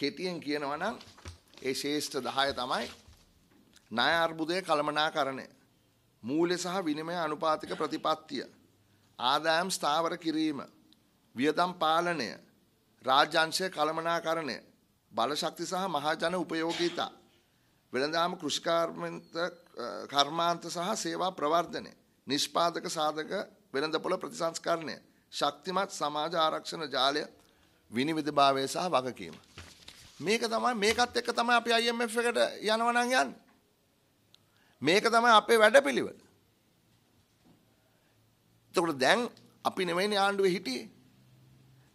කෙටියෙන් කියනවා නම් ඒ ශේෂ්ඨ 10 තමයි ණය අර්බුදය කළමනාකරණය මූල්‍ය සහ විනිමය අනුපාතික ප්‍රතිපත්තිය ආදායම් ස්ථාවර කිරීම වියදම් පාලනය රාජ්‍යංශය කළමනාකරණය බලශක්ති සහ මහජන උපයෝගීතා වෙළඳාම කෘෂිකාර්මන්ත කර්මාන්ත සහ සේවා ප්‍රවර්ධනය නිෂ්පාදක සාධක වෙළඳපොළ ප්‍රතිසංස්කරණය ශක්තිමත් සමාජ ආරක්ෂණ ජාලය විනිවිදභාවය සහ වගකීම මේක තමයි මේකත් එක්ක තමයි අපි IMF එකට යනවා නම් යන්නේ. මේක තමයි අපේ වැඩපිළිවෙල. එතකොට දැන් අපි නෙමෙයිනේ ආණ්ඩුවේ හිටියේ.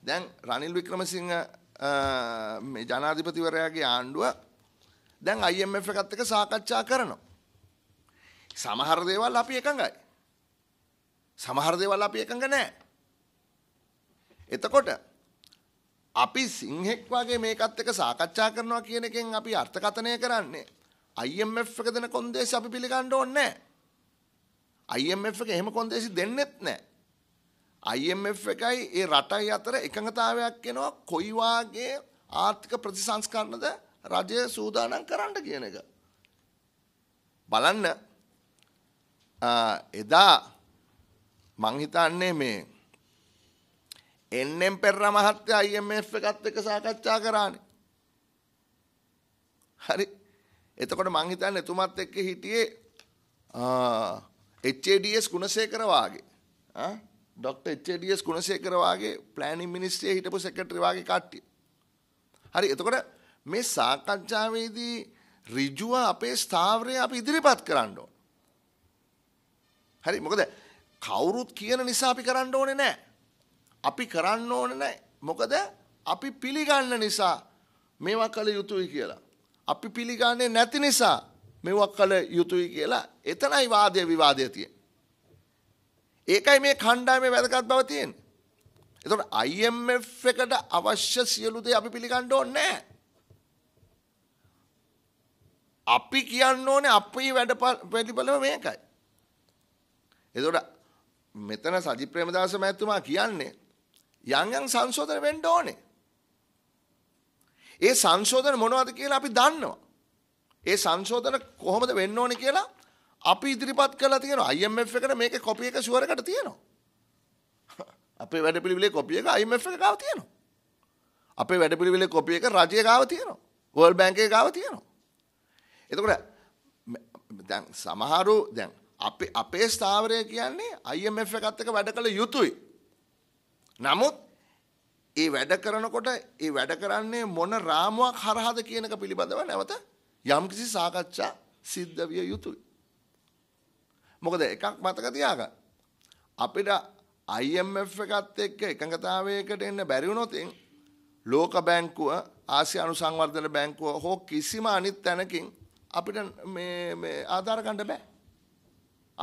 දැන් රනිල් වික්‍රමසිංහ මේ ජනාධිපතිවරයාගේ ආණ්ඩුව දැන් IMF එකත් එක්ක සාකච්ඡා කරනවා. සමහර දේවල් අපි එකඟයි. සමහර දේවල් අපි එකඟ නැහැ. එතකොට අපි සිංහෙක් වගේ මේකත් එක සාකච්ඡා කරනවා කියන එකෙන් අපි අර්ථකථනය කරන්නේ IMF එක දෙන කොන්දේසි අපි පිළිගන්න ඕනේ නැහැ. IMF එක එහෙම කොන්දේසි දෙන්නෙත් නැහැ. IMF එකයි ඒ රටයි අතර එකඟතාවයක් එනවා කොයි වාගේ ආර්ථික ප්‍රතිසංස්කරණද රජය සූදානම් කරන්න කියන එක. බලන්න එදා මං හිතන්නේ මේ එන්නෙන් පෙරර මහත්තයා IMF එකත් එක්ක සාකච්ඡා කරානේ. හරි. එතකොට මං හිතන්නේ එතුමත් එක්ක හිටියේ HADS ගුණසේකර වාගේ. ආ ડોક્ટર HADS ගුණසේකර වාගේ ප්ලෑනින් මිනිස්ට්‍රියේ හිටපු සෙක්‍රටරි වාගේ කට්ටිය. හරි. එතකොට මේ සාකච්ඡාවේදී ඍජුව අපේ ස්ථාවරය අපි ඉදිරිපත් කරන්න ඕන. හරි මොකද කවුරුත් කියන නිසා අපි කරන්න ඕනේ නැහැ. අපි කරන්න ඕන නෑ. මොකද අපි පිළිගන්න නිසා මේවා කළ යුතුයි කියලා. අපි පිළිගන්නේ නැති නිසා මෙවක් කළ යුතුයි කියලා එතනයි වාදය විවාදය තියෙන. ඒකයි මේ කණ්ඩායමේ වැදගත් බව තියෙන්නේ. එතකොට IMF එකට අවශ්‍ය සියලු දේ අපි පිළිගන්න ඕනේ නැහැ. අපි කියන්න ඕනේ අපේ වැඩ පිළිපලම මේකයි. එතකොට මෙතන සජිත් ප්‍රේමදාස මහත්මයා කියන්නේ යම් යම් සංශෝධන වෙන්න ඕනේ. ඒ සංශෝධන මොනවද කියලා අපි දන්නවා. ඒ සංශෝධන කොහොමද වෙන්න ඕනේ කියලා අපි ඉදිරිපත් කරලා තියෙනවා. IMF එකට මේකේ කොපි එක ෂුවර් එකට තියෙනවා. අපේ වැඩපිළිවෙලේ කොපි එක IMF එක ගාව තියෙනවා. අපේ වැඩපිළිවෙලේ කොපි එක රජය ගාව තියෙනවා. වර්ල්ඩ් බැංක් එක ගාව තියෙනවා. එතකොට දැන් සමහරු දැන් අපේ අපේ ස්ථාවරය කියන්නේ IMF එකත් එක්ක වැඩ කළ යුතුයි. නමුත් ඒ වැඩ කරනකොට ඒ වැඩ කරන්නේ මොන රාමුවක් හරහද කියනක පිළිබඳව නැවත යම්කිසි සාකච්ඡා සිද්ධ විය යුතුයි. මොකද එකක් මතක තියාගන්න. අපිට IMF එකත් එක්ක එකඟතාවයකට එන්න බැරි වුණොත් ලෝක බැංකුව ආසිය අනුසංවර්ධන බැංකුව හෝ කිසිම අනිත් තැනකින් අපිට මේ ආධාර ගන්න බෑ.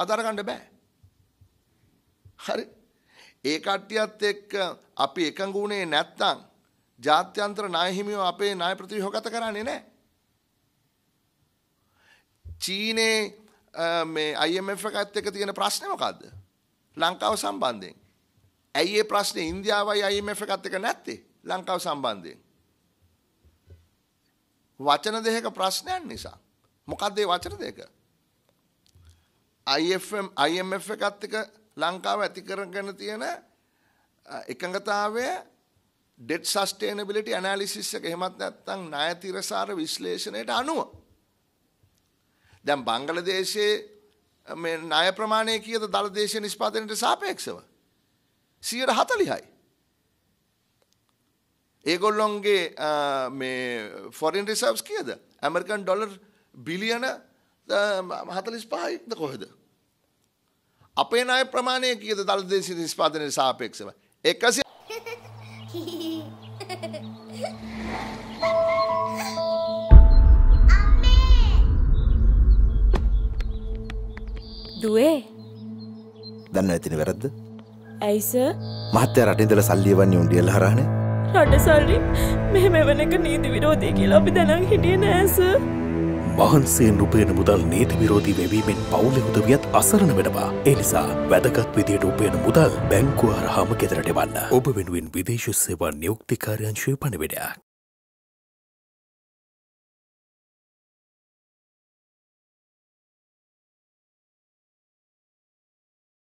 ආධාර ගන්න බෑ. හරි ඒ කට්ටියත් එක්ක අපි එකඟ වුණේ නැත්නම් ජාත්‍යන්තර ණය හිමියෝ අපේ ණය ප්‍රතිවිහගත කරන්නේ නැහැ. චීනේ මේ IMF එකත් එක්ක තියෙන ප්‍රශ්නේ මොකද්ද? ලංකාව සම්බන්ධයෙන්. ඇයි ඒ ප්‍රශ්නේ ඉන්දියාවයි IMF එකත් එක්ක නැත්තේ? ලංකාව සම්බන්ධයෙන්. වචන දෙකක ප්‍රශ්නයක් නිසා. මොකද්ද ඒ වචන දෙක? IFM IMF එකත් එක්ක ලංකාව ඇති කරගෙන තියෙන එකඟතාවය ඩෙට් සස්ටේනබිලිටි ඇනාලිසිස් එක එහෙමත් නැත්නම් ණය තිරසාර විශ්ලේෂණයට අනුව දැන් බංගලදේශයේ මේ ණය ප්‍රමාණය කීයද දල දේශ නිෂ්පාදනයට සාපේක්ෂව 140යි ඒගොල්ලොන්ගේ මේ ෆොරින් රිසර්ව්ස් කීයද ඇමරිකන් ඩොලර් බිලියන 45යිද කොහෙද අපේ ණය ප්‍රමාණය කීයද දළ දේශීය නිෂ්පාදනයට සාපේක්ෂව? 100 දුවේ දන්න ඇතින වැරද්ද ඇයිස මහත්තය රට ඉඳලා සල්ලි එවන්නේ උන්ඩියල් හරහනේ රට සල්ලි මෙහෙම එවන එක නීති විරෝධී කියලා අපි දැනන් හිටියේ නෑ සර් මහන්සේ නුපයන මුදල් නීති විරෝධී වෙවීමෙන් පවුලි උදවියත් අසරණ වෙනවා. එනිසා වැදගත් විදියට උපයන මුදල් බැංකුව අරහාම ගෙදරට වන්න. ඔබ වෙනුවෙන් විදේශ සේවා නියුක්තිකාරයංශය පණවිඩයක්.